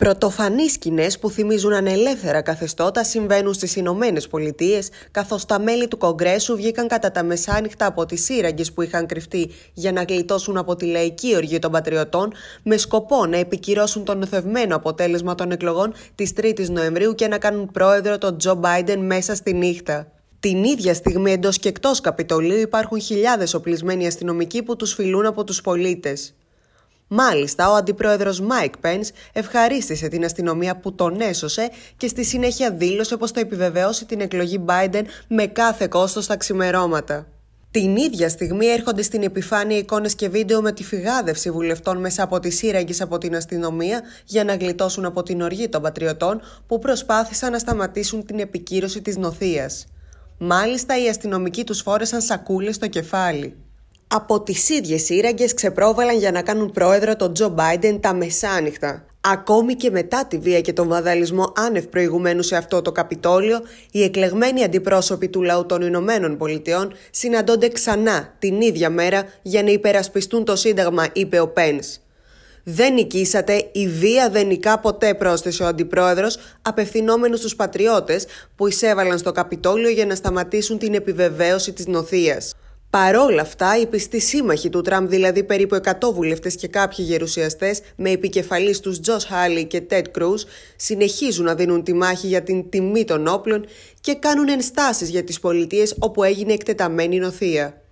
Πρωτοφανείς σκηνές που θυμίζουν ανελεύθερα καθεστώτα συμβαίνουν στις Ηνωμένες Πολιτείες, καθώς τα μέλη του Κογκρέσου βγήκαν κατά τα μεσάνυχτα από τις σύραγγες που είχαν κρυφτεί για να γλιτώσουν από τη λαϊκή οργή των πατριωτών, με σκοπό να επικυρώσουν το νοθευμένο αποτέλεσμα των εκλογών της 3η Νοεμβρίου και να κάνουν πρόεδρο τον Τζο Μπάιντεν μέσα στη νύχτα. Την ίδια στιγμή εντός και εκτός Καπιτολίου υπάρχουν χιλιάδες οπλισμένοι αστυνομικοί που τους φιλούν από τους πολίτες. Μάλιστα, ο αντιπρόεδρος Μάικ Πένς ευχαρίστησε την αστυνομία που τον έσωσε και στη συνέχεια δήλωσε πως θα επιβεβαιώσει την εκλογή Biden με κάθε κόστος στα ξημερώματα. Την ίδια στιγμή έρχονται στην επιφάνεια εικόνες και βίντεο με τη φυγάδευση βουλευτών μέσα από τις σύραγγες από την αστυνομία για να γλιτώσουν από την οργή των πατριωτών που προσπάθησαν να σταματήσουν την επικύρωση της νοθείας. Μάλιστα, οι αστυνομικοί τους φόρεσαν σακούλες στο κεφάλι από τις ίδιες σύραγγες ξεπρόβαλαν για να κάνουν πρόεδρο τον Τζο Μπάιντεν τα μεσάνυχτα. Ακόμη και μετά τη βία και τον βαδαλισμό άνευ προηγουμένου σε αυτό το Καπιτόλιο, οι εκλεγμένοι αντιπρόσωποι του λαού των Ηνωμένων Πολιτειών συναντώνται ξανά την ίδια μέρα για να υπερασπιστούν το Σύνταγμα, είπε ο Πένς. Δεν νικήσατε, η βία δεν νικά ποτέ, πρόσθεσε ο αντιπρόεδρος, απευθυνόμενος στους πατριώτες που εισέβαλαν στο Καπιτόλιο για να σταματήσουν την επιβεβαίωση της νοθείας. Παρόλα αυτά, οι πιστοί σύμμαχοι του Τραμπ, δηλαδή περίπου 100 βουλευτές και κάποιοι γερουσιαστές, με επικεφαλής τους Τζος Χάλι και Τετ Κρούς, συνεχίζουν να δίνουν τη μάχη για την τιμή των όπλων και κάνουν ενστάσεις για τις πολιτείες όπου έγινε εκτεταμένη νοθεία.